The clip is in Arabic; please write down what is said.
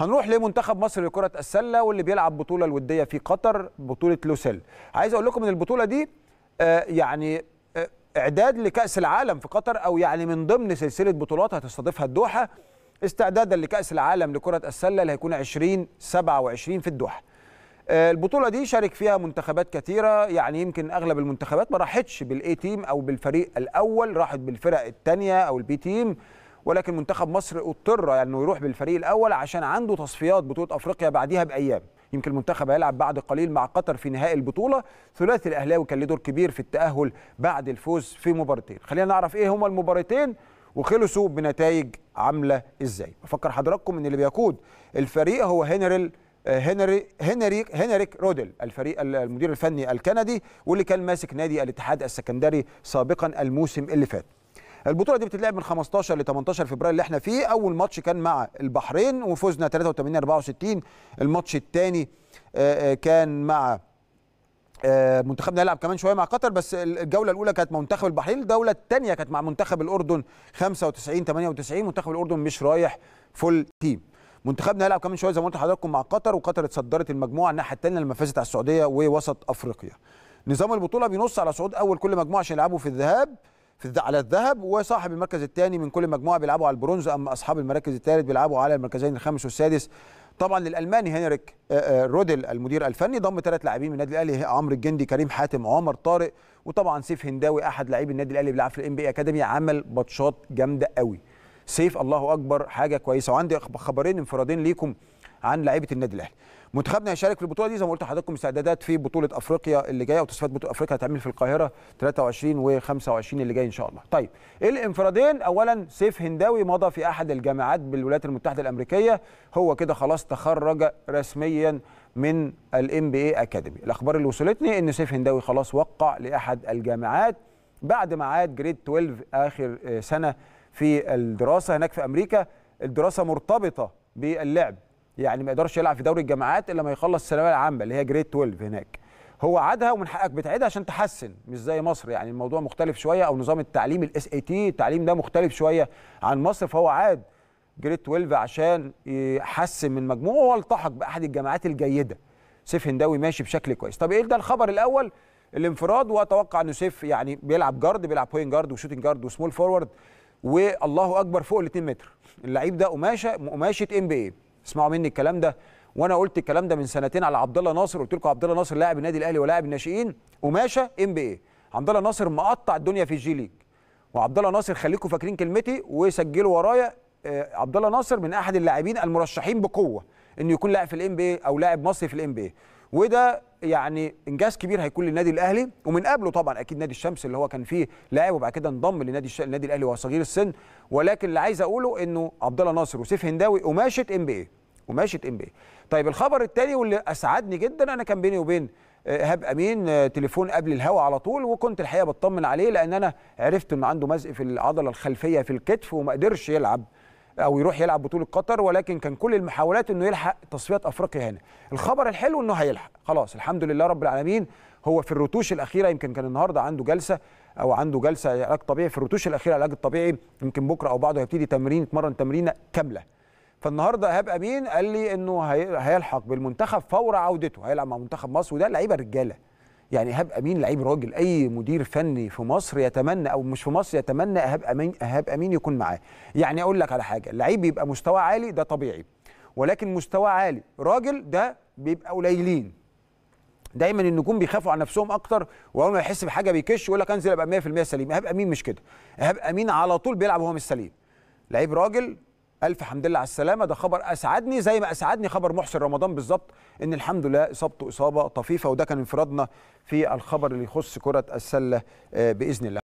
هنروح لمنتخب مصر لكره السله واللي بيلعب بطوله الوديه في قطر بطوله لوسيل عايز اقول لكم ان البطوله دي آه، يعني آه، اعداد لكاس العالم في قطر او يعني من ضمن سلسله بطولات هتستضيفها الدوحه استعدادا لكاس العالم لكره السله اللي هيكون 2027 في الدوحه آه، البطوله دي شارك فيها منتخبات كثيره يعني يمكن اغلب المنتخبات ما راحتش بالاي تيم او بالفريق الاول راحت بالفرق الثانيه او البي تيم ولكن منتخب مصر اضطر انه يروح بالفريق الاول عشان عنده تصفيات بطوله افريقيا بعديها بايام يمكن المنتخب هيلعب بعد قليل مع قطر في نهائي البطوله ثلاثي الاهلاوي كان له دور كبير في التاهل بعد الفوز في مباراتين خلينا نعرف ايه هما المباراتين وخلصوا بنتائج عامله ازاي بفكر حضراتكم ان اللي بيقود الفريق هو هنري هنري هنريك رودل الفريق المدير الفني الكندي واللي كان ماسك نادي الاتحاد السكندري سابقا الموسم اللي فات البطوله دي بتتلعب من 15 ل 18 فبراير اللي احنا فيه اول ماتش كان مع البحرين وفزنا 83 64 الماتش الثاني آه، آه، كان مع آه، منتخبنا يلعب كمان شويه مع قطر بس الجوله الاولى كانت منتخب البحرين الجوله الثانيه كانت مع منتخب الاردن 95 98 منتخب الاردن مش رايح فول تيم منتخبنا هيلعب كمان شويه زي ما قلت لحضراتكم مع قطر وقطر اتصدرت المجموعه الناحيه الثانيه لما فازت على السعوديه ووسط افريقيا نظام البطوله بينص على صعود اول كل مجموعه عشان يلعبوا في الذهاب في على الذهب وصاحب المركز الثاني من كل مجموعه بيلعبوا على البرونز اما اصحاب المراكز الثالث بيلعبوا على المركزين الخامس والسادس طبعا للالماني هنريك رودل المدير الفني ضم ثلاث لاعبين من النادي الاهلي عمرو الجندي كريم حاتم عمر طارق وطبعا سيف هنداوي احد لاعبي النادي الاهلي بيلعب في الام بي إيه اكاديمي عمل بطشات جامده قوي سيف الله اكبر حاجه كويسه وعندي خبرين انفرادين ليكم عن لعيبه النادي الاهلي منتخبنا هيشارك في البطوله دي زي ما قلت لحضراتكم استعدادات في بطوله افريقيا اللي جايه وتصفيات بطوله افريقيا هتعمل في القاهره 23 و25 اللي جاي ان شاء الله. طيب الانفرادين اولا سيف هنداوي مضى في احد الجامعات بالولايات المتحده الامريكيه هو كده خلاص تخرج رسميا من الام بي اي اكاديمي. الاخبار اللي وصلتني ان سيف هنداوي خلاص وقع لاحد الجامعات بعد ما عاد جريد 12 اخر آه، سنه في الدراسه هناك في امريكا الدراسه مرتبطه باللعب يعني ما يقدرش يلعب في دوري الجامعات الا ما يخلص الثانويه العامه اللي هي جريد 12 هناك هو عادها ومن حقك بتعيدها عشان تحسن مش زي مصر يعني الموضوع مختلف شويه او نظام التعليم الاس اي تي التعليم ده مختلف شويه عن مصر فهو عاد جريد 12 عشان يحسن من مجموعه والتحق باحد الجامعات الجيده سيف هنداوي ماشي بشكل كويس طب ايه ده الخبر الاول الانفراد واتوقع انه سيف يعني بيلعب جارد بيلعب بوين جارد وشوتنج جارد وسمول فورورد والله اكبر فوق ال 2 متر اللعيب ده قماشه قماشه ام بي اي اسمعوا مني الكلام ده وانا قلت الكلام ده من سنتين على عبد الله ناصر قلت لكم عبد الله ناصر لاعب النادي الاهلي ولاعب الناشئين وماشى ام بي اي عبد الله ناصر مقطع الدنيا في الجي ليج وعبد الله ناصر خليكم فاكرين كلمتي وسجلوا ورايا آه، عبد الله ناصر من احد اللاعبين المرشحين بقوه انه يكون لاعب في الام بي او لاعب مصري في الام بي وده يعني انجاز كبير هيكون للنادي الاهلي ومن قبله طبعا اكيد نادي الشمس اللي هو كان فيه لاعب وبعد كده انضم لنادي الش... النادي الاهلي وهو صغير السن ولكن اللي عايز اقوله انه عبد الله ناصر وسيف هنداوي قماشه ام بي اي قماشه ام بي إيه. طيب الخبر الثاني واللي اسعدني جدا انا كان بيني وبين آه، ايهاب امين آه، تليفون قبل الهوا على طول وكنت الحقيقه بطمن عليه لان انا عرفت ان عنده مزق في العضله الخلفيه في الكتف وما قدرش يلعب او يروح يلعب بطوله قطر ولكن كان كل المحاولات انه يلحق تصفيات افريقيا هنا الخبر الحلو انه هيلحق خلاص الحمد لله رب العالمين هو في الرتوش الاخيره يمكن كان النهارده عنده جلسه او عنده جلسه علاج طبيعي في الرتوش الاخيره علاج الطبيعي يمكن بكره او بعده هيبتدي تمرين يتمرن تمرينه كامله فالنهارده ايهاب امين قال لي انه هيلحق بالمنتخب فور عودته هيلعب مع منتخب مصر وده لعيبه رجاله يعني ايهاب امين لعيب راجل اي مدير فني في مصر يتمنى او مش في مصر يتمنى ايهاب امين ايهاب امين يكون معاه يعني اقول لك على حاجه لعيب يبقى مستوى عالي ده طبيعي ولكن مستوى عالي راجل ده بيبقى قليلين دايما النجوم بيخافوا على نفسهم اكتر واول ما يحس بحاجه بيكش يقول لك انزل ابقى 100% سليم ايهاب امين مش كده ايهاب امين على طول بيلعب وهو مش سليم لعيب راجل الف حمد لله على السلامه ده خبر اسعدني زي ما اسعدني خبر محسن رمضان بالظبط ان الحمد لله اصابته اصابه طفيفه وده كان انفرادنا في الخبر اللي يخص كره السله آه، باذن الله